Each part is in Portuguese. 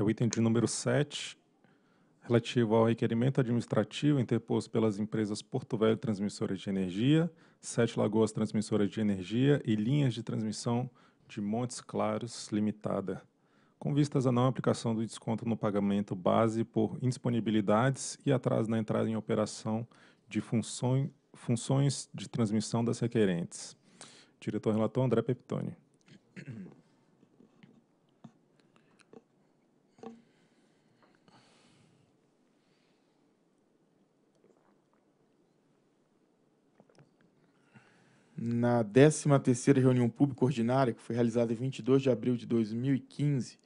é o item de número 7, relativo ao requerimento administrativo interposto pelas empresas Porto Velho Transmissoras de Energia, Sete Lagoas Transmissoras de Energia e Linhas de Transmissão de Montes Claros Limitada, com vistas à não aplicação do desconto no pagamento base por indisponibilidades e atraso na entrada em operação de funções, funções de transmissão das requerentes. Diretor-relator André Peptoni. na 13ª reunião pública ordinária, que foi realizada em 22 de abril de 2015,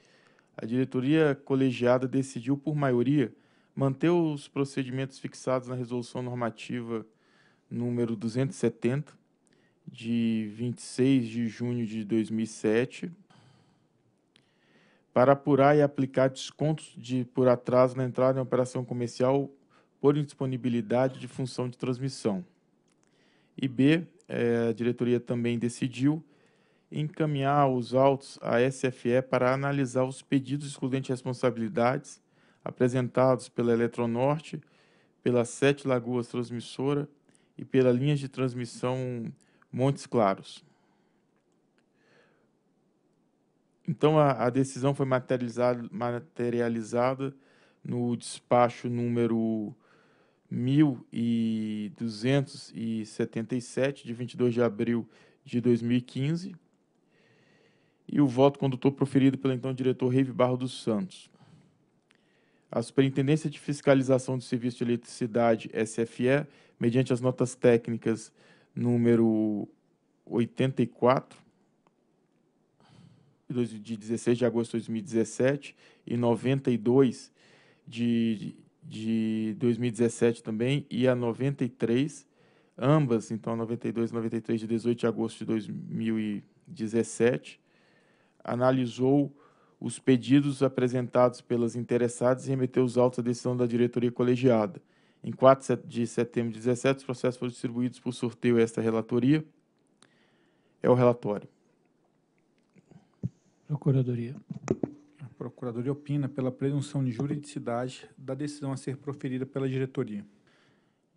a diretoria colegiada decidiu por maioria manter os procedimentos fixados na resolução normativa número 270 de 26 de junho de 2007 para apurar e aplicar descontos de por atraso na entrada em operação comercial por indisponibilidade de função de transmissão. E B, é, a diretoria também decidiu encaminhar os autos à SFE para analisar os pedidos excludentes de responsabilidades apresentados pela Eletronorte, pela Sete Lagoas Transmissora e pela linhas de transmissão Montes Claros. Então, a, a decisão foi materializada, materializada no despacho número 1277, de 22 de abril de 2015, e o voto condutor proferido pelo então diretor Reive Barro dos Santos. A Superintendência de Fiscalização do Serviço de Eletricidade, SFE, mediante as notas técnicas número 84, de 16 de agosto de 2017 e 92 de de 2017 também e a 93, ambas, então a 92 e 93 de 18 de agosto de 2017, analisou os pedidos apresentados pelas interessadas e remeteu os autos à decisão da diretoria colegiada. Em 4 de setembro de 17, os processos foram distribuídos por sorteio esta relatoria. É o relatório. Procuradoria procurador opina pela presunção de juridicidade da decisão a ser proferida pela diretoria.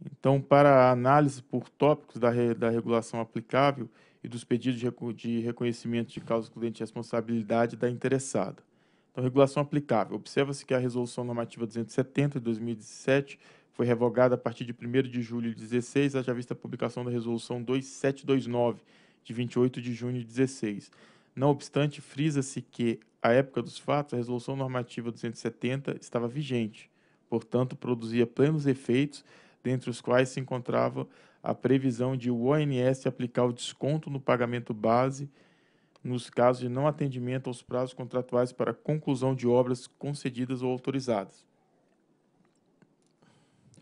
Então, para a análise por tópicos da, re, da regulação aplicável e dos pedidos de, de reconhecimento de causa excludente de responsabilidade da interessada. Então, regulação aplicável. Observa-se que a Resolução Normativa 270 de 2017 foi revogada a partir de 1 de julho de 16, haja vista a publicação da Resolução 2729, de 28 de junho de 16. Não obstante, frisa-se que, à época dos fatos, a Resolução Normativa 270 estava vigente, portanto, produzia plenos efeitos, dentre os quais se encontrava a previsão de o ONS aplicar o desconto no pagamento base nos casos de não atendimento aos prazos contratuais para conclusão de obras concedidas ou autorizadas.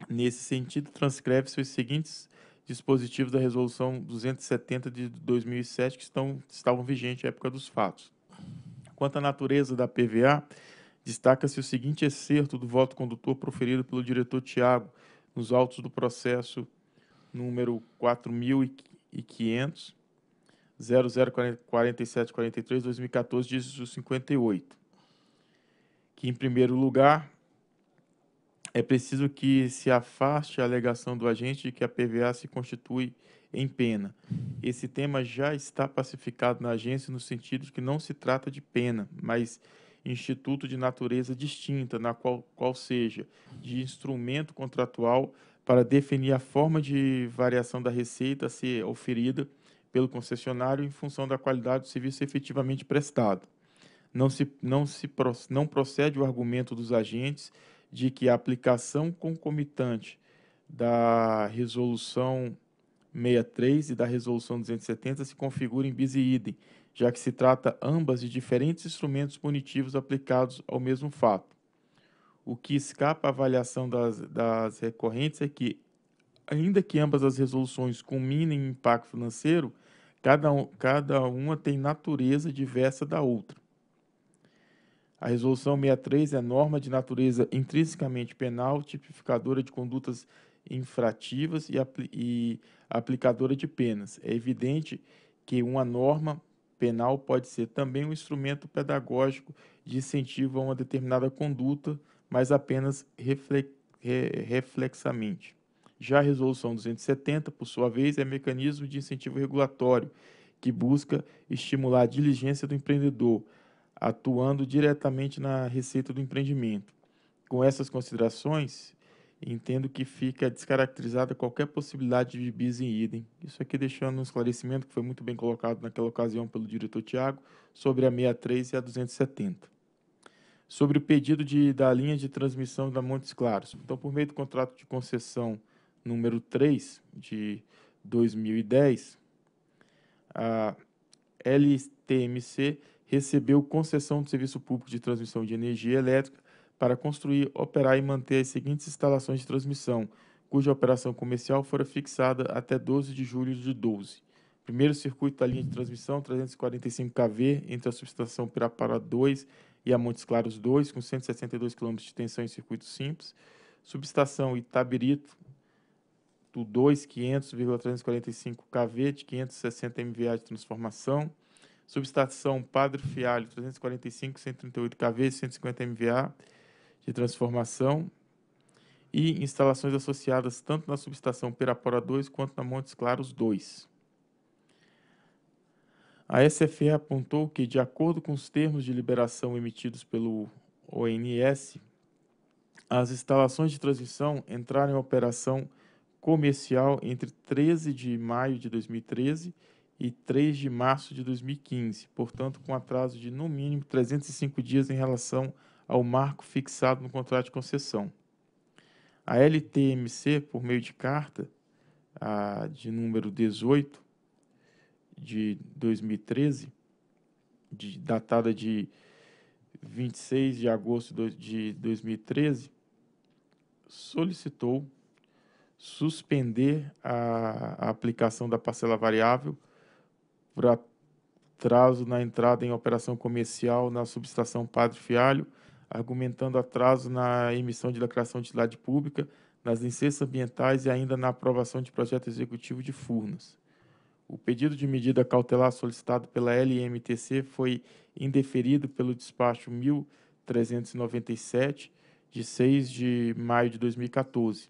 Nesse sentido, transcreve-se os seguintes dispositivos da Resolução 270 de 2007 que estão, estavam vigentes à época dos fatos. Quanto à natureza da PVA, destaca-se o seguinte excerto do voto condutor proferido pelo diretor Tiago nos autos do processo número 4500 004743 2014 diz 58, que em primeiro lugar é preciso que se afaste a alegação do agente de que a PVA se constitui em pena. Esse tema já está pacificado na agência no sentido de que não se trata de pena, mas instituto de natureza distinta, na qual, qual seja, de instrumento contratual para definir a forma de variação da receita a ser oferida pelo concessionário em função da qualidade do serviço efetivamente prestado. Não se, não se não procede o argumento dos agentes de que a aplicação concomitante da resolução 63 e da resolução 270 se configura em bis e idem, já que se trata ambas de diferentes instrumentos punitivos aplicados ao mesmo fato. O que escapa à avaliação das, das recorrentes é que, ainda que ambas as resoluções culminem em impacto financeiro, cada, um, cada uma tem natureza diversa da outra. A Resolução 63 é norma de natureza intrinsecamente penal, tipificadora de condutas infrativas e, apl e aplicadora de penas. É evidente que uma norma penal pode ser também um instrumento pedagógico de incentivo a uma determinada conduta, mas apenas reflexamente. Já a Resolução 270, por sua vez, é mecanismo de incentivo regulatório que busca estimular a diligência do empreendedor, atuando diretamente na receita do empreendimento. Com essas considerações, entendo que fica descaracterizada qualquer possibilidade de bis em idem. Isso aqui deixando um esclarecimento que foi muito bem colocado naquela ocasião pelo diretor Tiago sobre a 63 e a 270. Sobre o pedido de, da linha de transmissão da Montes Claros. Então, por meio do contrato de concessão número 3 de 2010, a LTMC recebeu concessão do serviço público de transmissão de energia elétrica para construir, operar e manter as seguintes instalações de transmissão, cuja operação comercial fora fixada até 12 de julho de 12. Primeiro circuito da linha de transmissão 345 kV entre a subestação Pirapara 2 e a Montes Claros 2, com 162 km de tensão em circuito simples. Subestação Itabirito do 2, 500,345 kV de 560 MVA de transformação subestação Padre Fialho 345, 138 kV, 150 MVA de transformação e instalações associadas tanto na subestação Pirapora 2 quanto na Montes Claros 2. A SFE apontou que, de acordo com os termos de liberação emitidos pelo ONS, as instalações de transmissão entraram em operação comercial entre 13 de maio de 2013 e 3 de março de 2015, portanto, com atraso de no mínimo 305 dias em relação ao marco fixado no contrato de concessão. A LTMC, por meio de carta a, de número 18 de 2013, de, datada de 26 de agosto de 2013, solicitou suspender a, a aplicação da parcela variável por atraso na entrada em operação comercial na subestação Padre Fialho, argumentando atraso na emissão de lacração de cidade pública, nas licenças ambientais e ainda na aprovação de projeto executivo de Furnas. O pedido de medida cautelar solicitado pela LMTC foi indeferido pelo despacho 1397, de 6 de maio de 2014,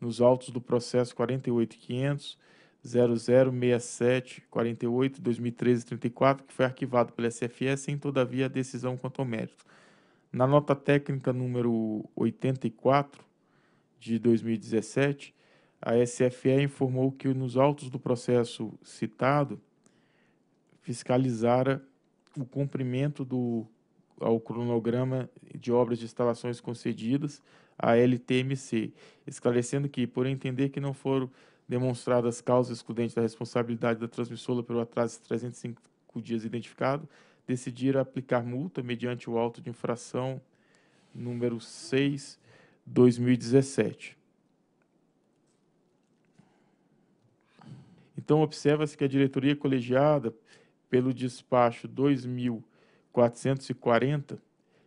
nos autos do processo 48500 006748-2013-34, que foi arquivado pela SFE sem, todavia, decisão quanto ao mérito. Na nota técnica número 84 de 2017, a SFE informou que nos autos do processo citado fiscalizara o cumprimento do ao cronograma de obras de instalações concedidas à LTMC, esclarecendo que, por entender que não foram demonstradas causas excludentes da responsabilidade da transmissora pelo atraso de 305 dias identificado, decidir aplicar multa mediante o auto de infração número 6 2017. Então observa-se que a diretoria colegiada pelo despacho 2440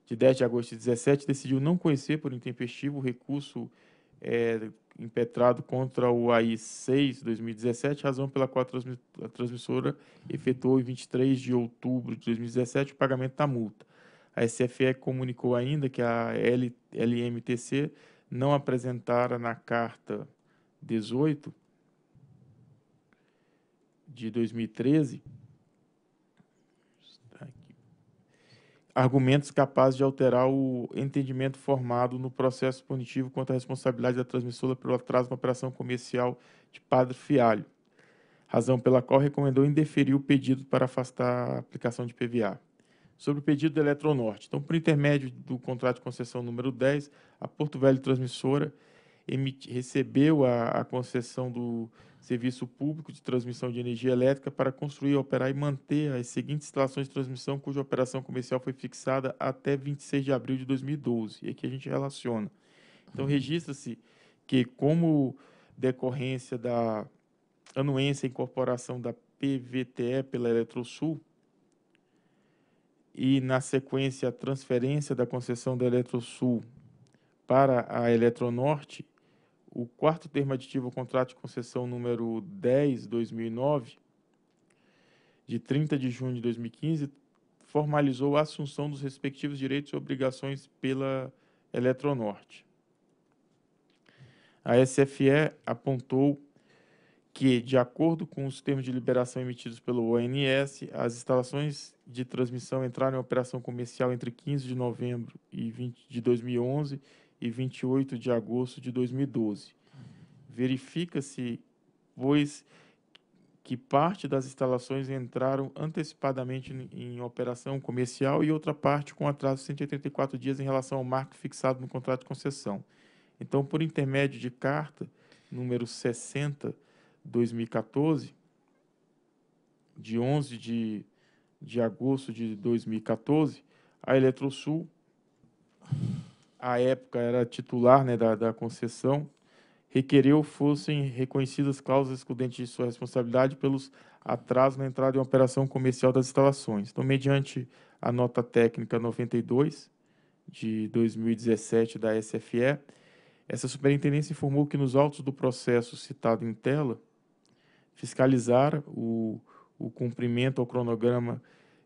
de 10 de agosto de 17 decidiu não conhecer por intempestivo o recurso é, impetrado contra o AI6 2017, razão pela qual a transmissora efetuou em 23 de outubro de 2017 o pagamento da multa. A SFE comunicou ainda que a L, LMTC não apresentara na carta 18 de 2013 argumentos capazes de alterar o entendimento formado no processo punitivo quanto à responsabilidade da transmissora pelo atraso na operação comercial de Padre Fialho, razão pela qual recomendou indeferir o pedido para afastar a aplicação de PVA. Sobre o pedido da Eletronorte, então, por intermédio do contrato de concessão número 10, a Porto Velho Transmissora recebeu a, a concessão do serviço público de transmissão de energia elétrica para construir, operar e manter as seguintes instalações de transmissão cuja operação comercial foi fixada até 26 de abril de 2012. E aqui a gente relaciona. Então, uhum. registra-se que, como decorrência da anuência e incorporação da PVTE pela Eletrosul, e na sequência a transferência da concessão da Eletrosul para a Eletronorte, o quarto termo aditivo ao contrato de concessão número 10/2009 de 30 de junho de 2015 formalizou a assunção dos respectivos direitos e obrigações pela Eletronorte. A SFE apontou que, de acordo com os termos de liberação emitidos pelo ONS, as instalações de transmissão entraram em operação comercial entre 15 de novembro e 20 de 2011 e 28 de agosto de 2012. Verifica-se, pois, que parte das instalações entraram antecipadamente em operação comercial e outra parte com atraso de 184 dias em relação ao marco fixado no contrato de concessão. Então, por intermédio de carta número 60 2014 de 11 de, de agosto de 2014, a Eletrosul à época era titular né, da, da concessão, requereu fossem reconhecidas cláusulas excludentes de sua responsabilidade pelos atrasos na entrada em operação comercial das instalações. Então, mediante a nota técnica 92 de 2017 da SFE, essa superintendência informou que nos autos do processo citado em tela, fiscalizar o, o cumprimento ao cronograma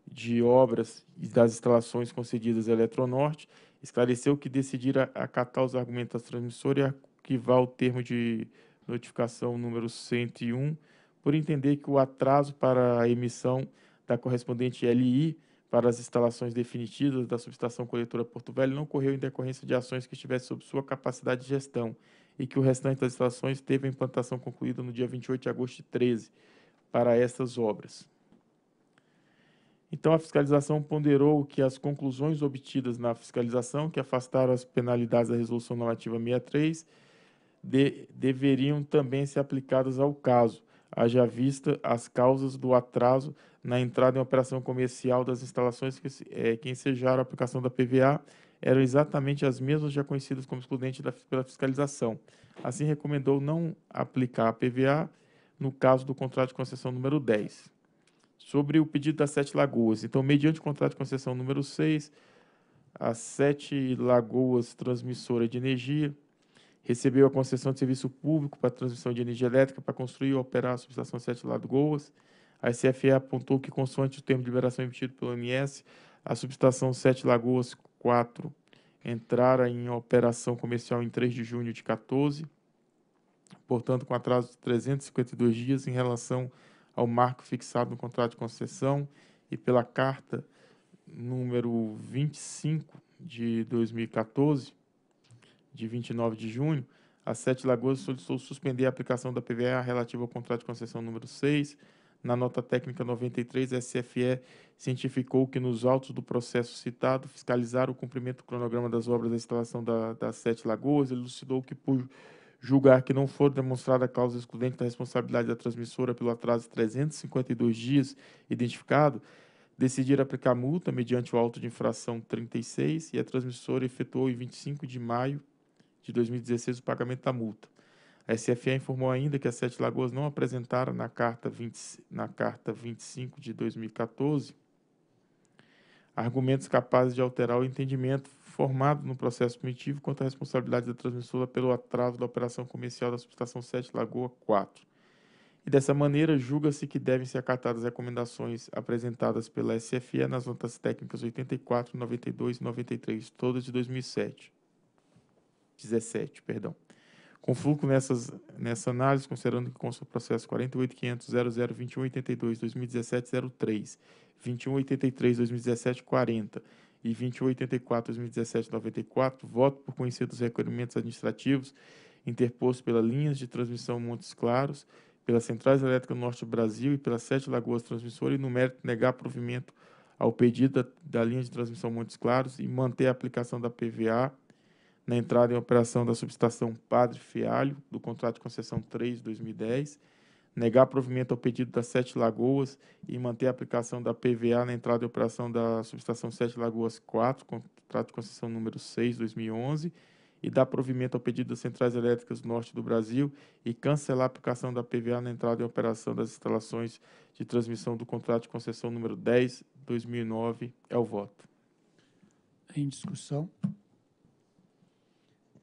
de obras e das instalações concedidas à Eletronorte esclareceu que decidirá acatar os argumentos da transmissora e arquivar o termo de notificação número 101, por entender que o atraso para a emissão da correspondente LI para as instalações definitivas da subestação coletora Porto Velho não ocorreu em decorrência de ações que estivessem sob sua capacidade de gestão e que o restante das instalações teve a implantação concluída no dia 28 de agosto de 13 para essas obras. Então, a fiscalização ponderou que as conclusões obtidas na fiscalização, que afastaram as penalidades da Resolução Normativa 63, de, deveriam também ser aplicadas ao caso, haja vista as causas do atraso na entrada em operação comercial das instalações que, é, que ensejaram a aplicação da PVA eram exatamente as mesmas já conhecidas como excludentes da, pela fiscalização. Assim, recomendou não aplicar a PVA no caso do contrato de concessão número 10 sobre o pedido das Sete Lagoas. Então, mediante o contrato de concessão número 6, as Sete Lagoas Transmissora de Energia recebeu a concessão de serviço público para transmissão de energia elétrica para construir e operar a subestação Sete Lagoas. A SFE apontou que, consoante o termo de liberação emitido pelo MS, a subestação Sete Lagoas 4 entrara em operação comercial em 3 de junho de 14, portanto, com atraso de 352 dias em relação ao marco fixado no contrato de concessão e pela carta número 25 de 2014, de 29 de junho, a Sete Lagoas solicitou suspender a aplicação da PVA relativa ao contrato de concessão número 6. Na nota técnica 93, a SFE cientificou que nos autos do processo citado, fiscalizar o cumprimento do cronograma das obras da instalação da, da Sete Lagoas, elucidou que por julgar que não for demonstrada a causa excludente da responsabilidade da transmissora pelo atraso de 352 dias identificado, decidir aplicar multa mediante o auto de infração 36 e a transmissora efetuou em 25 de maio de 2016 o pagamento da multa. A SFE informou ainda que a Sete Lagoas não apresentaram na carta, 20, na carta 25 de 2014 argumentos capazes de alterar o entendimento informado no processo punitivo quanto à responsabilidade da transmissora pelo atraso da operação comercial da subestação 7 Lagoa 4. E dessa maneira, julga-se que devem ser acatadas as recomendações apresentadas pela SFE nas notas técnicas 84, 92 e 93, todas de 2007. 17, perdão. Confluco nessas, nessa análise, considerando que consta o processo 48.500.00.2182.2017.03, 21.83.2017.40, e 2884 2017 94, voto por conhecer dos requerimentos administrativos interposto pela Linhas de Transmissão Montes Claros, pelas Centrais Elétricas Norte do Brasil e pelas Sete Lagoas Transmissora, e no mérito negar provimento ao pedido da, da linha de transmissão Montes Claros e manter a aplicação da PVA na entrada em operação da subestação Padre Fialho, do contrato de concessão 3 2010 negar provimento ao pedido das Sete Lagoas e manter a aplicação da PVA na entrada de operação da subestação Sete Lagoas 4, contrato de concessão número 6, 2011, e dar provimento ao pedido das centrais elétricas norte do Brasil e cancelar a aplicação da PVA na entrada e operação das instalações de transmissão do contrato de concessão número 10, 2009. É o voto. Em discussão.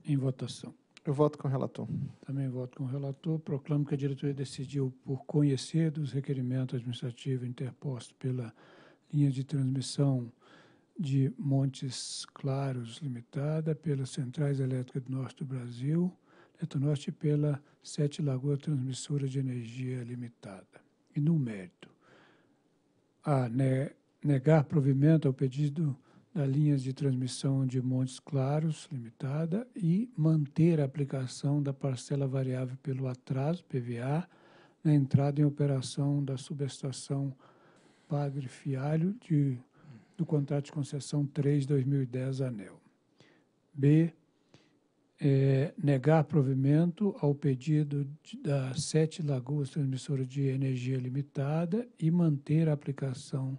Em votação. Eu voto com o relator. Também voto com o relator. Proclamo que a diretoria decidiu por conhecer dos requerimentos administrativos interpostos pela linha de transmissão de Montes Claros Limitada, pelas Centrais Elétricas do Norte do Brasil, Norte e pela Sete Lagoas Transmissora de Energia Limitada. E no mérito, a negar provimento ao pedido da linha de transmissão de Montes Claros Limitada e manter a aplicação da parcela variável pelo atraso PVA na entrada em operação da subestação Padre Fialho de, do contrato de concessão 3-2010 ANEL. B. É, negar provimento ao pedido de, da Sete Lagoas Transmissora de Energia Limitada e manter a aplicação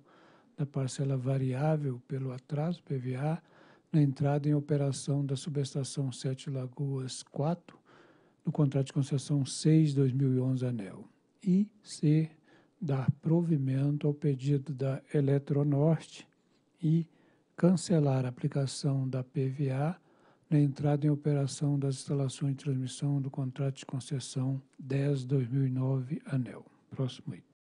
da parcela variável pelo atraso PVA, na entrada em operação da subestação Sete Lagoas 4, no contrato de concessão 6-2011 ANEL, e C, dar provimento ao pedido da Eletronorte e cancelar a aplicação da PVA na entrada em operação das instalações de transmissão do contrato de concessão 10-2009 ANEL. Próximo item.